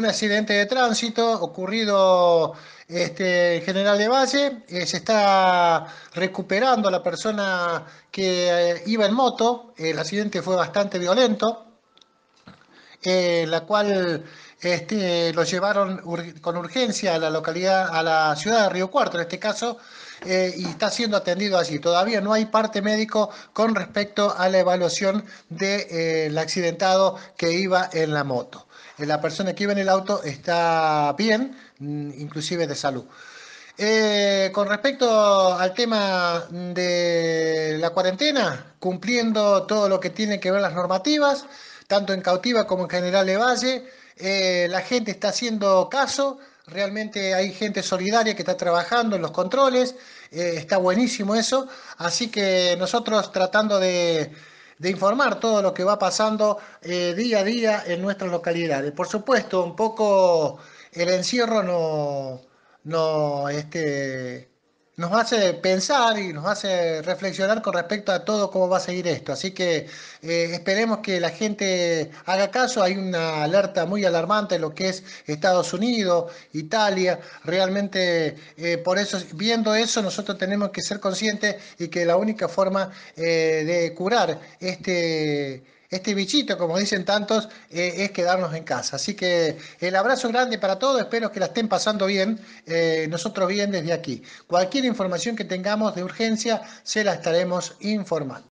un accidente de tránsito ocurrido este, en General de Valle. Eh, se está recuperando la persona que eh, iba en moto. El accidente fue bastante violento, eh, la cual este, lo llevaron con urgencia a la localidad, a la ciudad de Río Cuarto, en este caso. y está siendo atendido allí. Todavía no hay parte médico con respecto a la evaluación del accidentado que iba en la moto la persona que iba en el auto está bien, mm, inclusive de salud. Eh, con respecto al tema de la cuarentena, cumpliendo todo lo que tiene que ver las normativas, tanto en cautiva como en general de Valle, eh, la gente está haciendo caso, realmente hay gente solidaria que está trabajando en los controles, eh, está buenísimo eso, así que nosotros tratando de de informar todo lo que va pasando eh, día a día en nuestras localidades. Por supuesto, un poco el encierro no, no este, nos hace pensar y nos hace reflexionar con respecto a todo cómo va a seguir esto. Así que eh, esperemos que la gente haga caso. Hay una alerta muy alarmante en lo que es Estados Unidos, Italia. Realmente, eh, por eso, viendo eso, nosotros tenemos que ser conscientes y que la única forma eh, de curar este este bichito, como dicen tantos, eh, es quedarnos en casa. Así que el abrazo grande para todos, espero que la estén pasando bien, eh, nosotros bien desde aquí. Cualquier información que tengamos de urgencia se la estaremos informando.